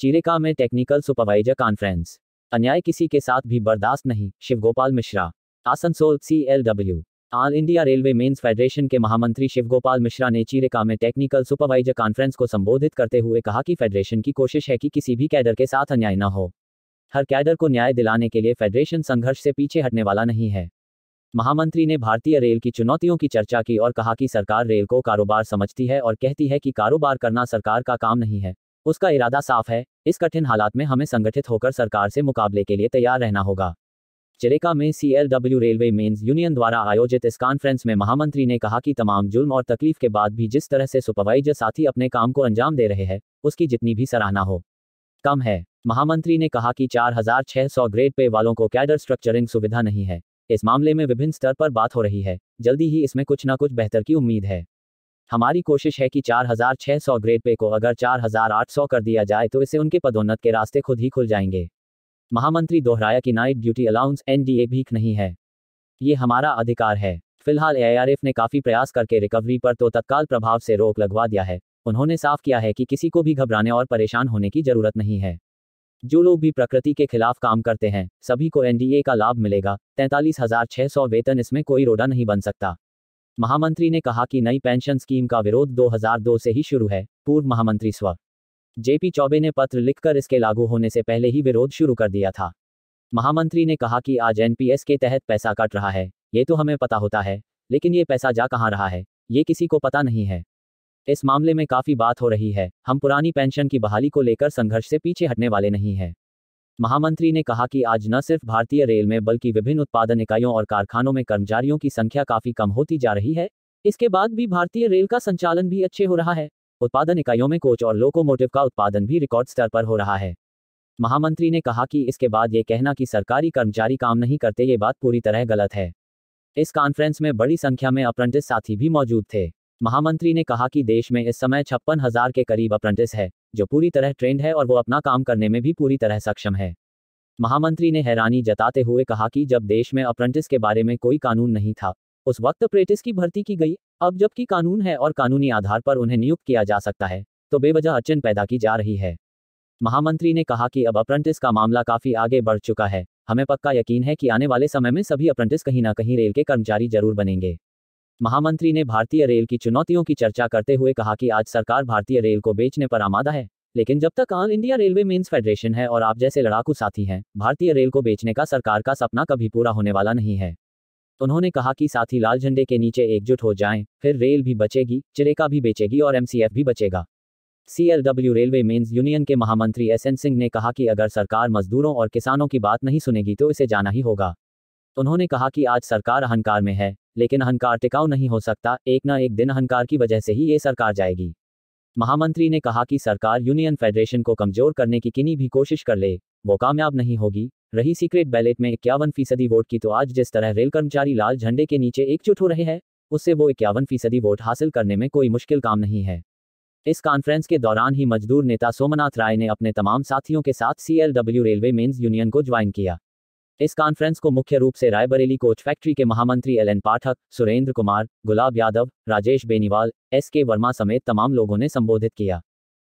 चिरेका में technical supervisor conference अन्याय किसी के साथ भी बर्दाश्त नहीं Shivgopal Mishra Asansol C L W all India railway men's federation के महामंत्री शिवगोपाल मिश्रा ने चिरेका में टेक्निकल सुपरवाइजर कॉन्फ्रेंस को संबोधित करते हुए कहा कि फेडरेशन की कोशिश है कि किसी भी कैडर के साथ अन्याय न हो हर कैडर को न्याय दिलाने के लिए फेडरेशन संघर्ष से पीछे हटने वाला नहीं है महामंत्री ने भारतीय रेल की चुनौतियों की चर्चा की और कहा कि सरकार रेल को कारोबार समझती है और कहती है कि कारोबार करना सरकार का काम नहीं है उसका इरादा साफ है इस कठिन हालात में हमें संगठित होकर सरकार से मुकाबले के लिए तैयार रहना होगा चिरेका में सीएलडब्ल्यू रेलवे मेन्स यूनियन द्वारा आयोजित इस कॉन्फ्रेंस में महामंत्री ने कहा कि तमाम जुल्म और तकलीफ के बाद भी जिस तरह से सुपरवाइजर साथी अपने काम को अंजाम दे रहे हैं उसकी जितनी भी सराहना हो कम है महामंत्री ने कहा कि 4,600 ग्रेड पे वालों को कैडर स्ट्रक्चरिंग सुविधा नहीं है इस मामले में विभिन्न स्तर पर बात हो रही है जल्दी ही इसमें कुछ न कुछ बेहतर की उम्मीद है हमारी कोशिश है कि 4,600 ग्रेड पे को अगर 4,800 कर दिया जाए तो इसे उनके पदोन्नत के रास्ते खुद ही खुल जाएंगे महामंत्री दोहराया कि नाइट ड्यूटी अलाउंस एन भीख नहीं है ये हमारा अधिकार है फिलहाल एआईआरएफ ने काफी प्रयास करके रिकवरी पर तो तत्काल प्रभाव से रोक लगवा दिया है उन्होंने साफ किया है कि किसी को भी घबराने और परेशान होने की जरूरत नहीं है जो लोग भी प्रकृति के खिलाफ काम करते हैं सभी को एनडीए का लाभ मिलेगा तैंतालीस हजार छह सौ वेतन इसमें कोई रोडा नहीं बन सकता महामंत्री ने कहा कि नई पेंशन स्कीम का विरोध 2002 से ही शुरू है पूर्व महामंत्री स्व जेपी चौबे ने पत्र लिखकर इसके लागू होने से पहले ही विरोध शुरू कर दिया था महामंत्री ने कहा कि आज एनपीएस के तहत पैसा कट रहा है ये तो हमें पता होता है लेकिन ये पैसा जा कहाँ रहा है ये किसी को पता नहीं है इस मामले में काफी बात हो रही है हम पुरानी पेंशन की बहाली को लेकर संघर्ष से पीछे हटने वाले नहीं हैं महामंत्री ने कहा कि आज न सिर्फ भारतीय रेल में बल्कि विभिन्न उत्पादन इकाइयों और कारखानों में कर्मचारियों की संख्या काफी कम होती जा रही है इसके बाद भी भारतीय रेल का संचालन भी अच्छे हो रहा है उत्पादन इकाइयों में कोच और लोकोमोटिव का उत्पादन भी रिकॉर्ड स्तर पर हो रहा है महामंत्री ने कहा कि इसके बाद ये कहना कि सरकारी कर्मचारी काम नहीं करते ये बात पूरी तरह गलत है इस कॉन्फ्रेंस में बड़ी संख्या में अप्रेंटिस साथी भी मौजूद थे महामंत्री ने कहा कि देश में इस समय छप्पन हजार के करीब अप्रेंटिस है जो पूरी तरह ट्रेंड है और वो अपना काम करने में भी पूरी तरह सक्षम है महामंत्री ने हैरानी जताते हुए कहा कि जब देश में अप्रेंटिस के बारे में कोई कानून नहीं था उस वक्त अप्रेंटिस की भर्ती की गई अब जबकि कानून है और कानूनी आधार पर उन्हें नियुक्त किया जा सकता है तो बेवजह अड़चन पैदा की जा रही है महामंत्री ने कहा कि अब अप्रेंटिस का मामला काफी आगे बढ़ चुका है हमें पक्का यकीन है कि आने वाले समय में सभी अप्रेंटिस कहीं ना कहीं रेल के कर्मचारी जरूर बनेंगे महामंत्री ने भारतीय रेल की चुनौतियों की चर्चा करते हुए कहा कि आज सरकार भारतीय रेल को बेचने पर आमादा है लेकिन जब तक all India railway men's federation है और आप जैसे लड़ाकू साथी हैं भारतीय रेल को बेचने का सरकार का सपना कभी पूरा होने वाला नहीं है उन्होंने कहा कि साथी लाल झंडे के नीचे एकजुट हो जाएं, फिर रेल भी बचेगी चिरेका भी बेचेगी और एमसीएफ भी बचेगा सीएलडब्ल्यू रेलवे मेन्स यूनियन के महामंत्री एस एन सिंह ने कहा कि अगर सरकार मजदूरों और किसानों की बात नहीं सुनेगी तो इसे जाना ही होगा उन्होंने कहा कि आज सरकार अहंकार में है लेकिन अहंकार टिकाऊ नहीं हो सकता एक न एक दिन अहंकार की वजह से ही ये सरकार जाएगी महामंत्री ने कहा कि सरकार यूनियन फेडरेशन को कमजोर करने की किन्हीं भी कोशिश कर ले वो कामयाब नहीं होगी रही सीक्रेट बैलेट में इक्यावन फीसदी वोट की तो आज जिस तरह रेल कर्मचारी लाल झंडे के नीचे एकजुट हो रहे हैं उससे वो इक्यावन फीसदी वोट हासिल करने में कोई मुश्किल काम नहीं है इस कॉन्फ्रेंस के दौरान ही मजदूर नेता सोमनाथ राय ने अपने तमाम साथियों के साथ सीएलडब्ल्यू रेलवे मेंस यूनियन को ज्वाइन किया इस कॉन्फ्रेंस को मुख्य रूप से रायबरेली कोच फैक्ट्री के महामंत्री L N Pathak Surendra Kumar Gulab Yadav Rajesh Beniwal S K Verma समेत तमाम लोगों ने संबोधित किया